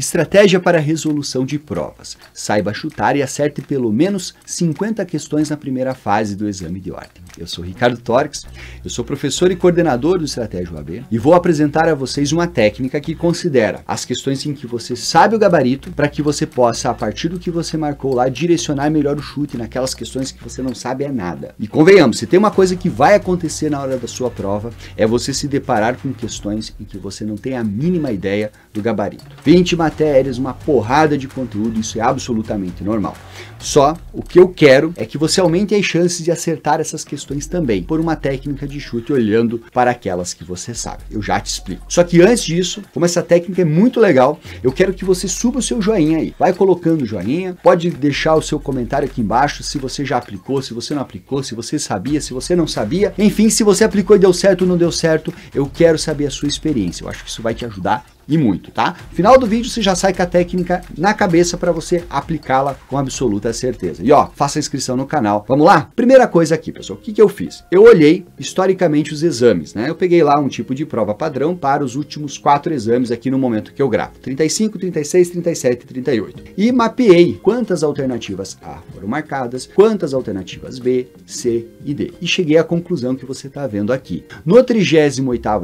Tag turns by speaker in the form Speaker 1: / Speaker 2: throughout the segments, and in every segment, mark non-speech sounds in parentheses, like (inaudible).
Speaker 1: Estratégia para resolução de provas. Saiba chutar e acerte pelo menos 50 questões na primeira fase do exame de ordem. Eu sou Ricardo Torques, eu sou professor e coordenador do Estratégia UAB e vou apresentar a vocês uma técnica que considera as questões em que você sabe o gabarito para que você possa, a partir do que você marcou lá, direcionar melhor o chute naquelas questões que você não sabe é nada. E convenhamos, se tem uma coisa que vai acontecer na hora da sua prova, é você se deparar com questões em que você não tem a mínima ideia do gabarito. 20 matérias, uma porrada de conteúdo, isso é absolutamente normal. Só o que eu quero é que você aumente as chances de acertar essas questões também, por uma técnica de chute olhando para aquelas que você sabe. Eu já te explico. Só que antes disso, como essa técnica é muito legal, eu quero que você suba o seu joinha aí. Vai colocando o joinha, pode deixar o seu comentário aqui embaixo se você já aplicou, se você não aplicou, se você sabia, se você não sabia. Enfim, se você aplicou e deu certo ou não deu certo, eu quero saber a sua experiência. Eu acho que isso vai te ajudar e muito, tá? Final do vídeo você já sai com a técnica na cabeça para você aplicá-la com absoluta certeza. E ó, faça a inscrição no canal. Vamos lá? Primeira coisa aqui, pessoal, o que, que eu fiz? Eu olhei historicamente os exames, né? Eu peguei lá um tipo de prova padrão para os últimos quatro exames aqui no momento que eu gravo: 35, 36, 37 e 38. E mapeei quantas alternativas A foram marcadas, quantas alternativas B, C e D. E cheguei à conclusão que você está vendo aqui. No 38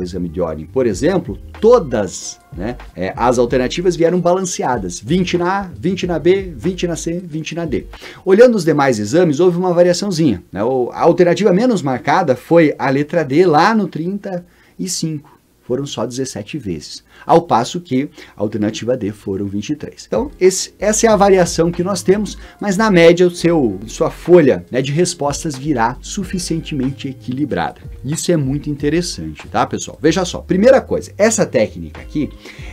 Speaker 1: exame de ordem, por exemplo, todas né? É, as alternativas vieram balanceadas, 20 na A, 20 na B, 20 na C, 20 na D. Olhando os demais exames, houve uma variaçãozinha. Né? A alternativa menos marcada foi a letra D lá no 35, foram só 17 vezes ao passo que a alternativa D foram 23. Então, esse, essa é a variação que nós temos, mas na média, o seu, sua folha né, de respostas virá suficientemente equilibrada. Isso é muito interessante, tá, pessoal? Veja só, primeira coisa, essa técnica aqui,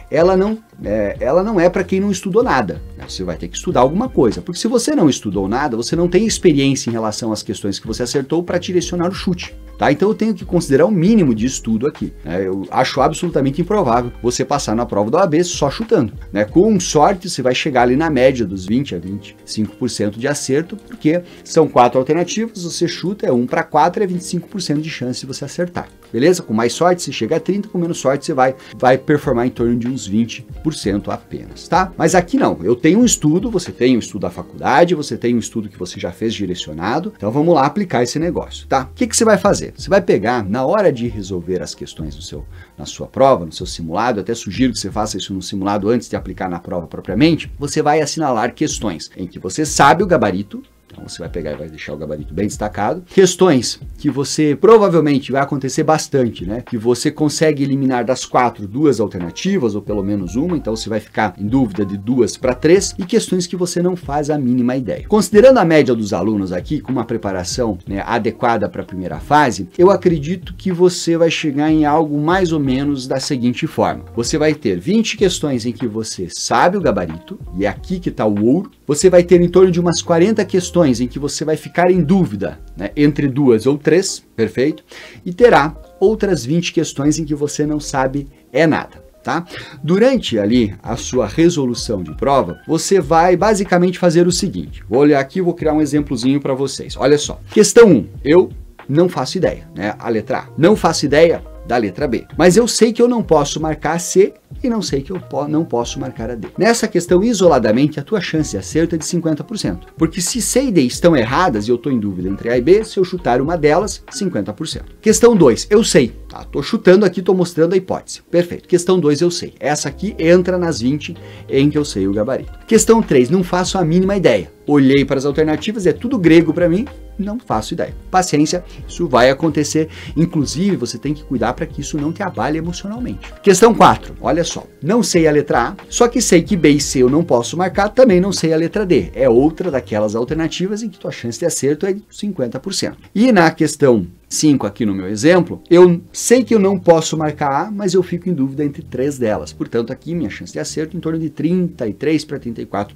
Speaker 1: ela não é, ela não é para quem não estudou nada. Né? Você vai ter que estudar alguma coisa, porque se você não estudou nada, você não tem experiência em relação às questões que você acertou para direcionar o chute. Tá? Então eu tenho que considerar o um mínimo de estudo aqui. Né? Eu acho absolutamente improvável você passar na prova do AB só chutando. Né? Com sorte, você vai chegar ali na média dos 20 a 25% de acerto, porque são quatro alternativas, você chuta, é 1 para 4, é 25% de chance de você acertar. Beleza? Com mais sorte, você chega a 30, com menos sorte, você vai, vai performar em torno de uns 20% apenas, tá? Mas aqui não, eu tenho um estudo, você tem um estudo da faculdade, você tem um estudo que você já fez direcionado, então vamos lá aplicar esse negócio, tá? O que, que você vai fazer? Você vai pegar, na hora de resolver as questões do seu, na sua prova, no seu simulado, até sugiro que você faça isso no simulado antes de aplicar na prova propriamente, você vai assinalar questões em que você sabe o gabarito, então você vai pegar e vai deixar o gabarito bem destacado. Questões que você provavelmente vai acontecer bastante, né? Que você consegue eliminar das quatro duas alternativas ou pelo menos uma, então você vai ficar em dúvida de duas para três e questões que você não faz a mínima ideia. Considerando a média dos alunos aqui com uma preparação né, adequada para a primeira fase, eu acredito que você vai chegar em algo mais ou menos da seguinte forma: você vai ter 20 questões em que você sabe o gabarito e é aqui que está o ouro você vai ter em torno de umas 40 questões em que você vai ficar em dúvida, né, entre duas ou três, perfeito? E terá outras 20 questões em que você não sabe é nada. Tá? Durante ali a sua resolução de prova, você vai basicamente fazer o seguinte. Vou olhar aqui, vou criar um exemplozinho para vocês. Olha só. Questão 1. Eu não faço ideia, né? A letra A. Não faço ideia da letra B. Mas eu sei que eu não posso marcar a C e não sei que eu po não posso marcar a D. Nessa questão, isoladamente, a tua chance de acerto é de 50%. Porque se C e D estão erradas e eu estou em dúvida entre A e B, se eu chutar uma delas, 50%. Questão 2, eu sei. Tá, tô chutando aqui, tô mostrando a hipótese. Perfeito. Questão 2, eu sei. Essa aqui entra nas 20 em que eu sei o gabarito. Questão 3, não faço a mínima ideia. Olhei para as alternativas, é tudo grego para mim, não faço ideia. Paciência, isso vai acontecer. Inclusive, você tem que cuidar para que isso não te abale emocionalmente. Questão 4. Olha só. Não sei a letra A, só que sei que B e C eu não posso marcar, também não sei a letra D. É outra daquelas alternativas em que tua chance de acerto é de 50%. E na questão 5 aqui no meu exemplo, eu sei que eu não posso marcar A, mas eu fico em dúvida entre três delas. Portanto, aqui minha chance de acerto é em torno de 33 para 34%.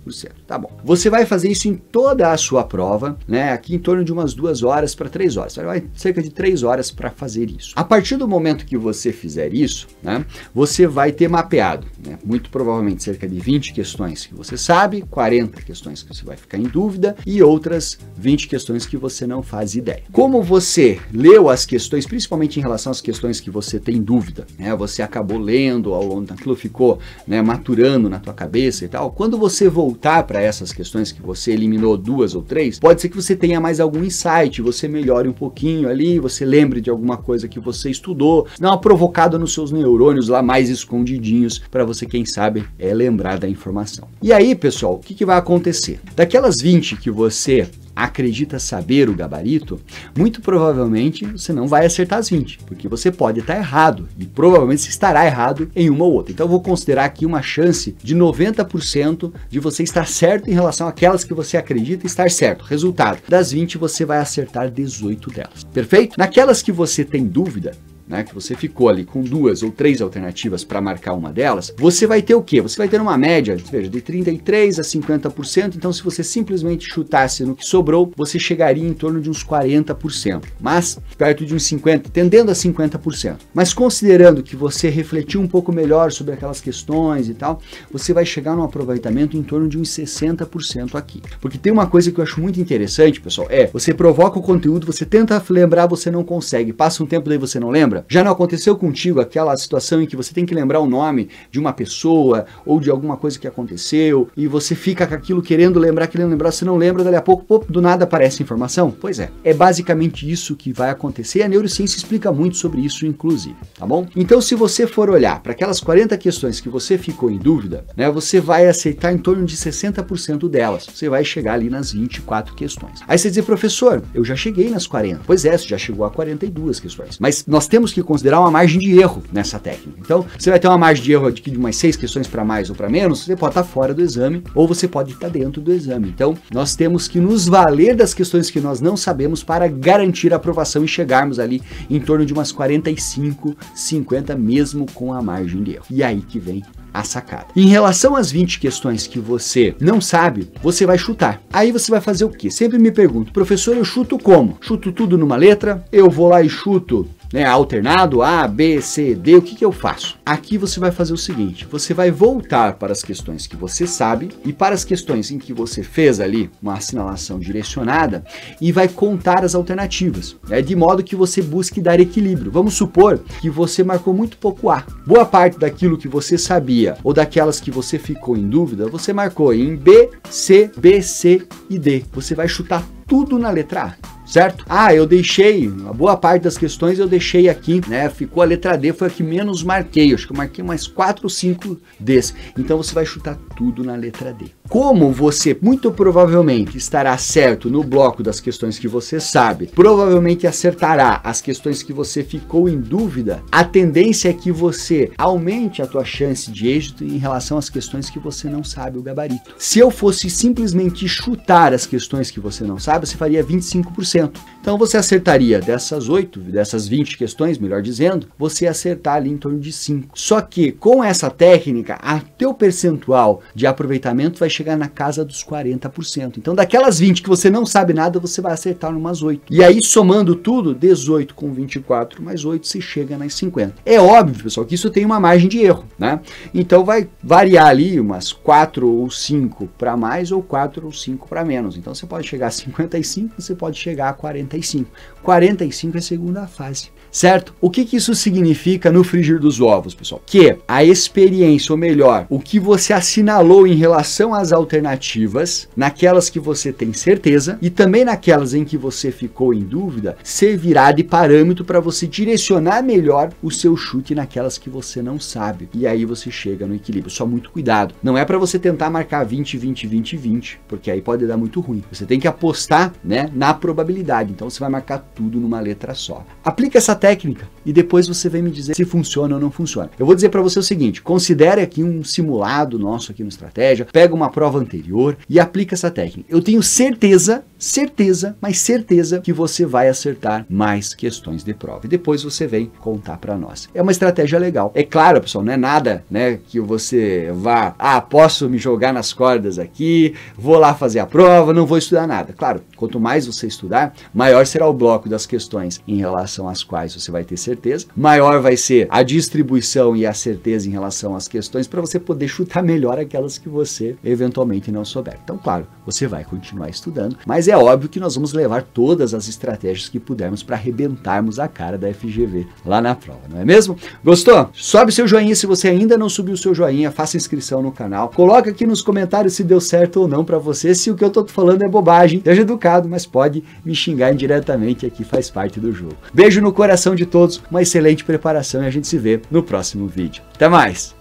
Speaker 1: Tá bom. Você vai fazer isso em toda a sua prova, né? Aqui em torno de umas duas horas para três horas. Vai cerca de três horas para fazer isso. A partir do momento que você fizer isso, né? Você vai ter mapeado, né? Muito provavelmente cerca de 20 questões que você sabe, 40 questões que você vai ficar em dúvida e outras 20 questões que você não faz ideia. Como você lê leu as questões, principalmente em relação às questões que você tem dúvida, né? Você acabou lendo ao longo daquilo, ficou né, maturando na tua cabeça e tal. Quando você voltar para essas questões que você eliminou duas ou três, pode ser que você tenha mais algum insight, você melhore um pouquinho ali, você lembre de alguma coisa que você estudou, dá uma provocada nos seus neurônios lá mais escondidinhos para você, quem sabe, é lembrar da informação. E aí, pessoal, o que, que vai acontecer? Daquelas 20 que você acredita saber o gabarito, muito provavelmente você não vai acertar as 20, porque você pode estar errado e provavelmente você estará errado em uma ou outra. Então eu vou considerar aqui uma chance de 90% de você estar certo em relação àquelas que você acredita estar certo. Resultado, das 20 você vai acertar 18 delas. Perfeito? Naquelas que você tem dúvida, né, que você ficou ali com duas ou três alternativas para marcar uma delas, você vai ter o quê? Você vai ter uma média, veja, de 33 a 50%, então se você simplesmente chutasse no que sobrou, você chegaria em torno de uns 40%, mas perto de uns 50, tendendo a 50%. Mas considerando que você refletiu um pouco melhor sobre aquelas questões e tal, você vai chegar num aproveitamento em torno de uns 60% aqui. Porque tem uma coisa que eu acho muito interessante, pessoal, é você provoca o conteúdo, você tenta lembrar, você não consegue, passa um tempo daí você não lembra, lembra? Já não aconteceu contigo aquela situação em que você tem que lembrar o nome de uma pessoa ou de alguma coisa que aconteceu e você fica com aquilo querendo lembrar, querendo lembrar, você não lembra, dali a pouco, pô, do nada aparece informação? Pois é, é basicamente isso que vai acontecer. A neurociência explica muito sobre isso, inclusive, tá bom? Então, se você for olhar para aquelas 40 questões que você ficou em dúvida, né, você vai aceitar em torno de 60% delas. Você vai chegar ali nas 24 questões. Aí você diz professor, eu já cheguei nas 40. Pois é, você já chegou a 42 questões. Mas nós temos temos que considerar uma margem de erro nessa técnica. Então, você vai ter uma margem de erro de umas seis questões para mais ou para menos, você pode estar tá fora do exame ou você pode estar tá dentro do exame. Então, nós temos que nos valer das questões que nós não sabemos para garantir a aprovação e chegarmos ali em torno de umas 45, 50 mesmo com a margem de erro. E aí que vem a sacada. Em relação às 20 questões que você não sabe, você vai chutar. Aí você vai fazer o quê? Sempre me pergunto, professor, eu chuto como? Chuto tudo numa letra? Eu vou lá e chuto né, alternado A, B, C, D, o que, que eu faço? Aqui você vai fazer o seguinte, você vai voltar para as questões que você sabe e para as questões em que você fez ali uma assinalação direcionada e vai contar as alternativas, né, de modo que você busque dar equilíbrio. Vamos supor que você marcou muito pouco A. Boa parte daquilo que você sabia ou daquelas que você ficou em dúvida, você marcou em B, C, B, C e D. Você vai chutar tudo na letra A certo? Ah, eu deixei, a boa parte das questões eu deixei aqui, né? Ficou a letra D, foi a que menos marquei. Acho que eu marquei mais 4 ou 5 Ds. Então você vai chutar tudo na letra D. Como você muito provavelmente estará certo no bloco das questões que você sabe, provavelmente acertará as questões que você ficou em dúvida, a tendência é que você aumente a tua chance de êxito em relação às questões que você não sabe o gabarito. Se eu fosse simplesmente chutar as questões que você não sabe, você faria 25%. Então você acertaria dessas 8, dessas 20 questões, melhor dizendo, você acertar ali em torno de 5. Só que com essa técnica, a teu percentual de aproveitamento vai chegar na casa dos 40%. Então, daquelas 20 que você não sabe nada, você vai acertar umas 8. E aí, somando tudo, 18 com 24 mais 8, você chega nas 50. É óbvio, pessoal, que isso tem uma margem de erro, né? Então, vai variar ali umas 4 ou 5 para mais ou 4 ou 5 para menos. Então, você pode chegar a 55, você pode chegar a 45. 45 é a segunda fase, certo? O que, que isso significa no frigir dos ovos, pessoal? Que a experiência, ou melhor, o que você assinalou em relação às nas alternativas, naquelas que você tem certeza e também naquelas em que você ficou em dúvida, servirá de parâmetro para você direcionar melhor o seu chute naquelas que você não sabe. E aí você chega no equilíbrio. Só muito cuidado. Não é para você tentar marcar 20, 20, 20, 20, porque aí pode dar muito ruim. Você tem que apostar, né, na probabilidade. Então você vai marcar tudo numa letra só. Aplica essa técnica e depois você vem me dizer se funciona ou não funciona. Eu vou dizer para você o seguinte, considere aqui um simulado nosso aqui no estratégia, pega uma prova anterior e aplica essa técnica. Eu tenho certeza certeza, mas certeza que você vai acertar mais questões de prova. E depois você vem contar para nós. É uma estratégia legal. É claro, pessoal, não é nada, né, que você vá, ah, posso me jogar nas cordas aqui, vou lá fazer a prova, não vou estudar nada. Claro, quanto mais você estudar, maior será o bloco das questões em relação às quais você vai ter certeza, maior vai ser a distribuição e a certeza em relação às questões para você poder chutar (laughs) melhor aquelas que você eventualmente não souber. Então, claro, você vai continuar estudando, mas é óbvio que nós vamos levar todas as estratégias que pudermos para arrebentarmos a cara da FGV lá na prova, não é mesmo? Gostou? Sobe seu joinha se você ainda não subiu seu joinha, faça inscrição no canal. Coloca aqui nos comentários se deu certo ou não para você, se o que eu tô falando é bobagem. Seja educado, mas pode me xingar indiretamente aqui, faz parte do jogo. Beijo no coração de todos, uma excelente preparação e a gente se vê no próximo vídeo. Até mais!